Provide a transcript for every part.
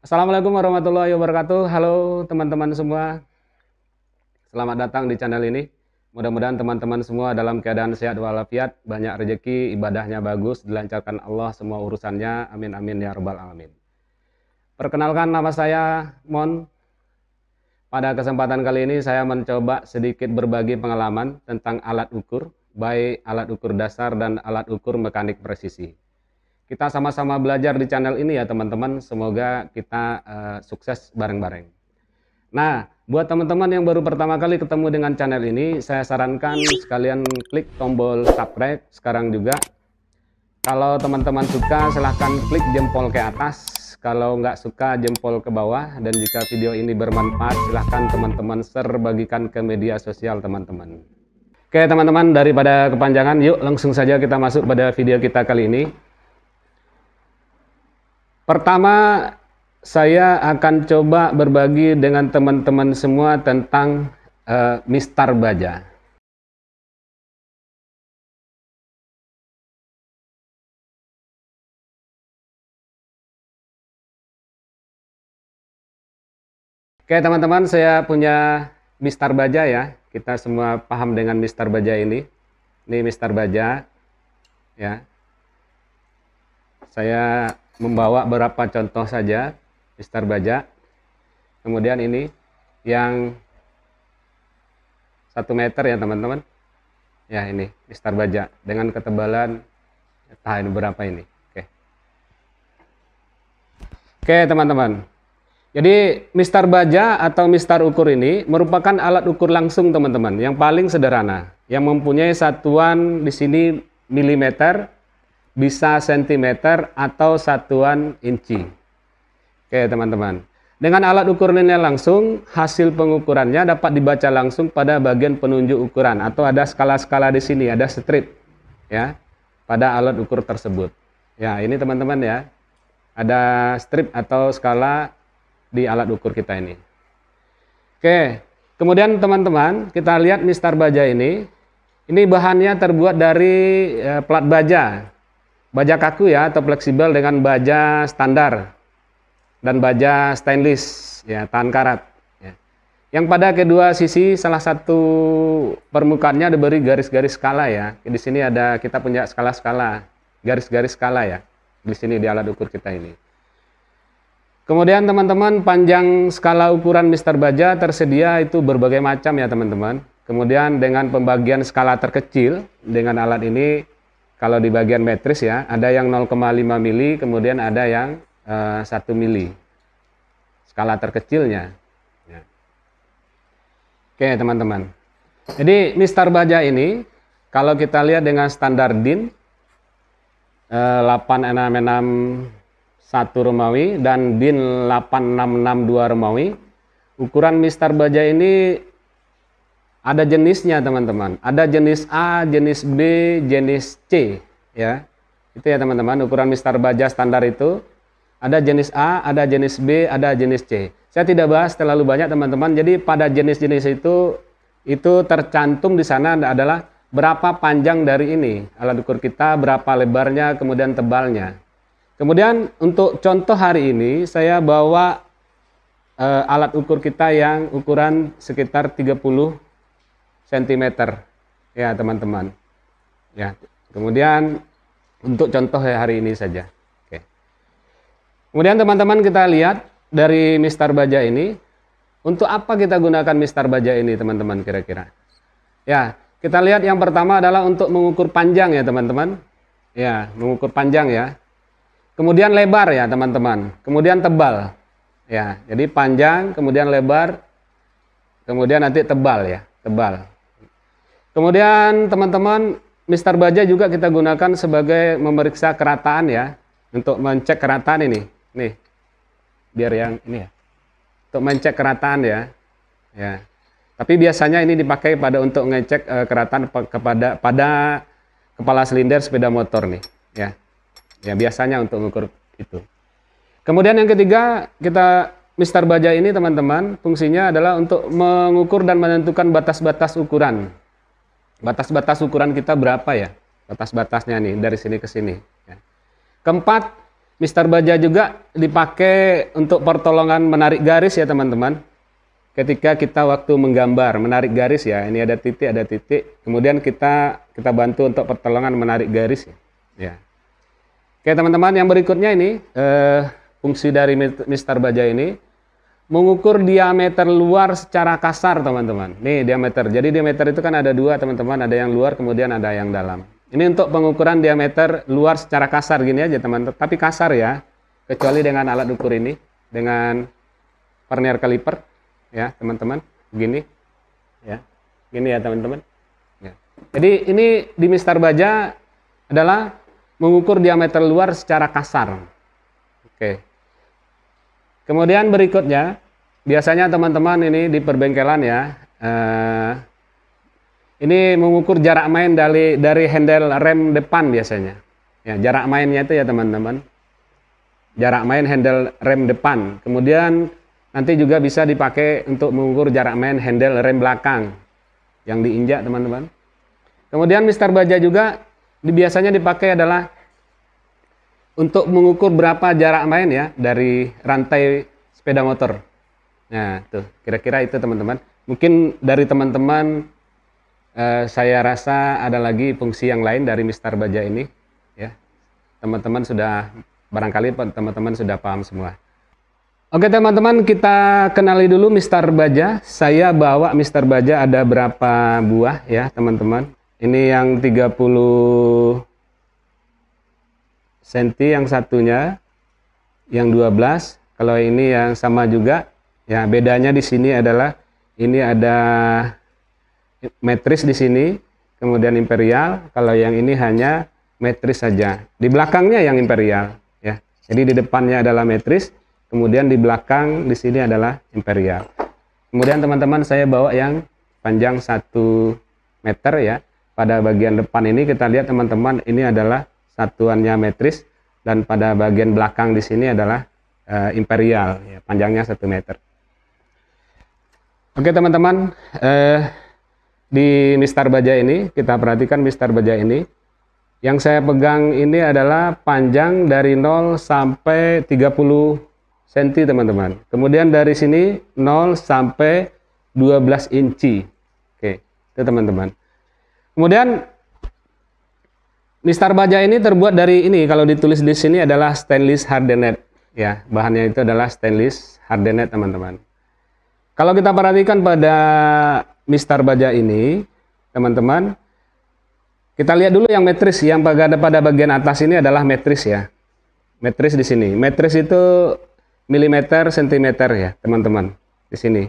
Assalamualaikum warahmatullahi wabarakatuh. Halo teman-teman semua. Selamat datang di channel ini. Mudah-mudahan teman-teman semua dalam keadaan sehat walafiat, banyak rezeki, ibadahnya bagus, dilancarkan Allah semua urusannya. Amin amin ya rabbal alamin. Perkenalkan nama saya Mon. Pada kesempatan kali ini saya mencoba sedikit berbagi pengalaman tentang alat ukur, baik alat ukur dasar dan alat ukur mekanik presisi kita sama-sama belajar di channel ini ya teman-teman. Semoga kita uh, sukses bareng-bareng. Nah, buat teman-teman yang baru pertama kali ketemu dengan channel ini, saya sarankan sekalian klik tombol subscribe sekarang juga. Kalau teman-teman suka, silahkan klik jempol ke atas. Kalau nggak suka, jempol ke bawah. Dan jika video ini bermanfaat, silahkan teman-teman serbagikan ke media sosial teman-teman. Oke teman-teman, daripada kepanjangan, yuk langsung saja kita masuk pada video kita kali ini. Pertama, saya akan coba berbagi dengan teman-teman semua tentang uh, eh, mistar baja. Oke teman-teman, saya punya Mister baja ya. Kita semua paham dengan Mister baja ini. Ini Mister baja. Ya. Saya membawa beberapa contoh saja Mister Baja kemudian ini yang satu meter ya teman-teman ya ini Mister Baja dengan ketebalan ini berapa ini oke oke teman-teman jadi mister baja atau mister ukur ini merupakan alat ukur langsung teman-teman yang paling sederhana yang mempunyai satuan di sini milimeter bisa sentimeter atau satuan inci. Oke teman-teman. Dengan alat ukur linear langsung, hasil pengukurannya dapat dibaca langsung pada bagian penunjuk ukuran atau ada skala-skala di sini, ada strip ya pada alat ukur tersebut. Ya, ini teman-teman ya. Ada strip atau skala di alat ukur kita ini. Oke, kemudian teman-teman, kita lihat mistar baja ini. Ini bahannya terbuat dari eh, plat baja baja kaku ya atau fleksibel dengan baja standar dan baja stainless ya tahan karat ya. yang pada kedua sisi salah satu permukaannya diberi garis-garis skala ya di sini ada kita punya skala-skala garis-garis skala ya di sini di alat ukur kita ini kemudian teman-teman panjang skala ukuran Mister Baja tersedia itu berbagai macam ya teman-teman kemudian dengan pembagian skala terkecil dengan alat ini kalau di bagian metris ya, ada yang 0,5 mili, kemudian ada yang e, eh, 1 mili. Skala terkecilnya. Ya. Oke teman-teman. Jadi mistar baja ini, kalau kita lihat dengan standar DIN, e, 8661 Romawi dan DIN 8662 Romawi, ukuran mistar baja ini ada jenisnya teman-teman. Ada jenis A, jenis B, jenis C ya. Itu ya teman-teman, ukuran mistar baja standar itu ada jenis A, ada jenis B, ada jenis C. Saya tidak bahas terlalu banyak teman-teman. Jadi pada jenis-jenis itu itu tercantum di sana adalah berapa panjang dari ini alat ukur kita, berapa lebarnya, kemudian tebalnya. Kemudian untuk contoh hari ini saya bawa eh, alat ukur kita yang ukuran sekitar 30 cm ya teman-teman ya kemudian untuk contoh ya, hari ini saja Oke. kemudian teman-teman kita lihat dari mistar baja ini untuk apa kita gunakan mistar baja ini teman-teman kira-kira ya kita lihat yang pertama adalah untuk mengukur panjang ya teman-teman ya mengukur panjang ya kemudian lebar ya teman-teman kemudian tebal ya jadi panjang kemudian lebar kemudian nanti tebal ya tebal Kemudian teman-teman Mister Baja juga kita gunakan sebagai memeriksa kerataan ya untuk mencek kerataan ini. Nih. Biar yang ini ya. Untuk mencek kerataan ya. Ya. Tapi biasanya ini dipakai pada untuk ngecek uh, kerataan pe kepada pada kepala silinder sepeda motor nih, ya. Ya biasanya untuk mengukur itu. Kemudian yang ketiga, kita Mister Baja ini teman-teman, fungsinya adalah untuk mengukur dan menentukan batas-batas ukuran. Batas-batas ukuran kita berapa ya? Batas-batasnya nih dari sini ke sini. Ya. Keempat, Mister Baja juga dipakai untuk pertolongan menarik garis ya teman-teman. Ketika kita waktu menggambar, menarik garis ya. Ini ada titik, ada titik. Kemudian kita kita bantu untuk pertolongan menarik garis ya. ya. Oke teman-teman, yang berikutnya ini eh, fungsi dari Mister Baja ini mengukur diameter luar secara kasar teman-teman. Nih diameter. Jadi diameter itu kan ada dua teman-teman, ada yang luar kemudian ada yang dalam. Ini untuk pengukuran diameter luar secara kasar gini aja teman, teman tapi kasar ya. Kecuali dengan alat ukur ini, dengan vernier kaliper, ya teman-teman, begini ya. Gini ya teman-teman. Ya. Jadi ini di Mister Baja adalah mengukur diameter luar secara kasar. Oke. Okay. Kemudian berikutnya, biasanya teman-teman ini di perbengkelan ya, eh, ini mengukur jarak main dari dari handle rem depan biasanya. Ya, jarak mainnya itu ya teman-teman. Jarak main handle rem depan. Kemudian nanti juga bisa dipakai untuk mengukur jarak main handle rem belakang yang diinjak teman-teman. Kemudian Mister Baja juga biasanya dipakai adalah untuk mengukur berapa jarak main ya dari rantai sepeda motor. Nah, tuh kira-kira itu teman-teman. Mungkin dari teman-teman eh, saya rasa ada lagi fungsi yang lain dari Mister Baja ini ya. Teman-teman sudah barangkali teman-teman sudah paham semua. Oke teman-teman, kita kenali dulu Mister Baja. Saya bawa Mister Baja ada berapa buah ya, teman-teman. Ini yang 30 senti yang satunya yang 12 kalau ini yang sama juga ya bedanya di sini adalah ini ada metris di sini kemudian imperial kalau yang ini hanya metris saja di belakangnya yang imperial ya jadi di depannya adalah metris kemudian di belakang di sini adalah imperial kemudian teman-teman saya bawa yang panjang satu meter ya pada bagian depan ini kita lihat teman-teman ini adalah satuannya metris dan pada bagian belakang di sini adalah uh, imperial ya, panjangnya 1 meter. Oke teman-teman, eh, di mistar baja ini kita perhatikan mistar baja ini. Yang saya pegang ini adalah panjang dari 0 sampai 30 cm teman-teman. Kemudian dari sini 0 sampai 12 inci. Oke, itu teman-teman. Kemudian Mistar baja ini terbuat dari ini kalau ditulis di sini adalah stainless hardened ya. Bahannya itu adalah stainless hardened teman-teman. Kalau kita perhatikan pada mistar baja ini teman-teman kita lihat dulu yang metris yang pada pada bagian atas ini adalah metris ya. Metris di sini. Metris itu milimeter sentimeter ya, teman-teman. Di sini.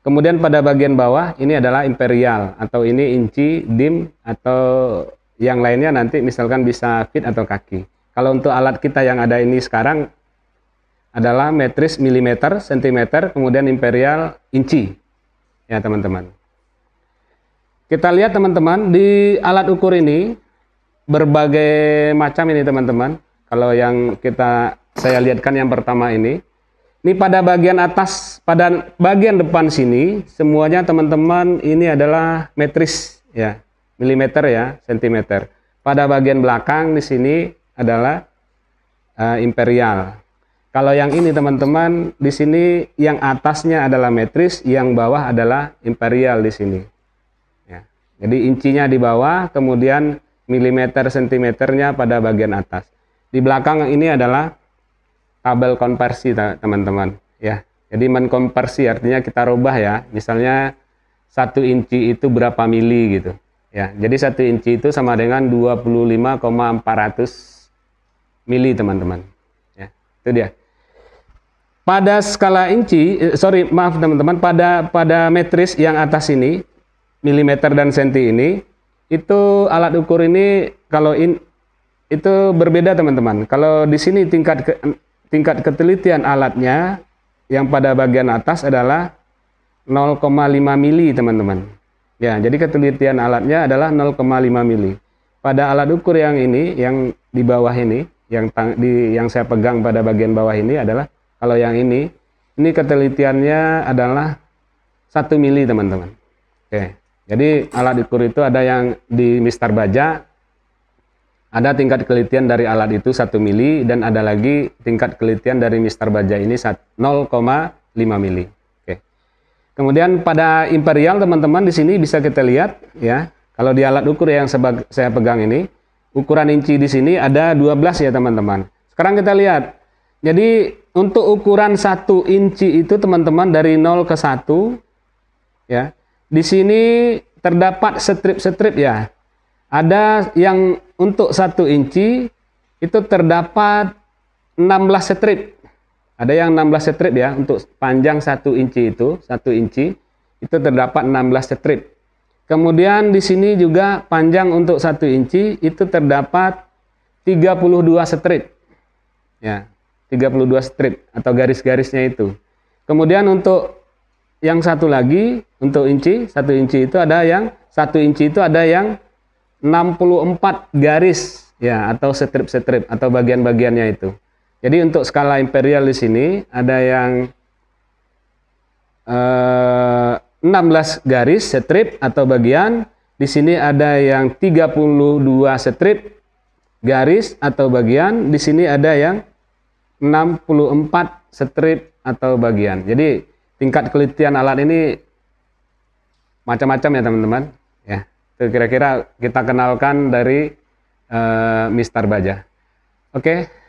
Kemudian pada bagian bawah ini adalah imperial atau ini inci, dim atau yang lainnya nanti misalkan bisa fit atau kaki. Kalau untuk alat kita yang ada ini sekarang adalah metris milimeter, sentimeter, kemudian imperial inci. Ya, teman-teman. Kita lihat teman-teman di alat ukur ini berbagai macam ini teman-teman. Kalau yang kita saya lihatkan yang pertama ini, ini pada bagian atas, pada bagian depan sini semuanya teman-teman ini adalah metris ya milimeter ya, sentimeter. Pada bagian belakang di sini adalah uh, imperial. Kalau yang ini teman-teman, di sini yang atasnya adalah metris, yang bawah adalah imperial di sini. Ya. Jadi incinya di bawah, kemudian milimeter sentimeternya pada bagian atas. Di belakang ini adalah kabel konversi teman-teman. Ya. Jadi menkonversi artinya kita rubah ya. Misalnya satu inci itu berapa mili gitu. Ya, jadi satu inci itu sama dengan 25,400 mili, teman-teman. Ya, itu dia. Pada skala inci, eh, sorry, maaf teman-teman, pada pada metris yang atas ini, milimeter dan senti ini, itu alat ukur ini kalau in, itu berbeda teman-teman. Kalau di sini tingkat ke, tingkat ketelitian alatnya yang pada bagian atas adalah 0,5 mili teman-teman. Ya, jadi ketelitian alatnya adalah 0,5 mili. Pada alat ukur yang ini, yang di bawah ini, yang tang, di yang saya pegang pada bagian bawah ini adalah kalau yang ini, ini ketelitiannya adalah 1 mili, teman-teman. Oke. Jadi alat ukur itu ada yang di mister Baja ada tingkat kelitian dari alat itu 1 mili dan ada lagi tingkat kelitian dari mister Baja ini 0,5 mili. Kemudian pada imperial teman-teman di sini bisa kita lihat ya. Kalau di alat ukur yang saya pegang ini, ukuran inci di sini ada 12 ya teman-teman. Sekarang kita lihat. Jadi untuk ukuran 1 inci itu teman-teman dari 0 ke 1 ya. Di sini terdapat strip-strip ya. Ada yang untuk 1 inci itu terdapat 16 strip ada yang 16 strip ya, untuk panjang 1 inci itu, 1 inci, itu terdapat 16 strip. Kemudian di sini juga panjang untuk 1 inci, itu terdapat 32 strip. Ya, 32 strip atau garis-garisnya itu. Kemudian untuk yang satu lagi, untuk inci, satu inci itu ada yang, 1 inci itu ada yang 64 garis, ya, atau strip-strip, atau bagian-bagiannya itu. Jadi untuk skala imperial di sini ada yang eh, 16 garis strip atau bagian. Di sini ada yang 32 strip garis atau bagian. Di sini ada yang 64 strip atau bagian. Jadi tingkat kelitian alat ini macam-macam ya teman-teman. Ya, kira-kira kita kenalkan dari eh, Mister Baja. Oke. Okay.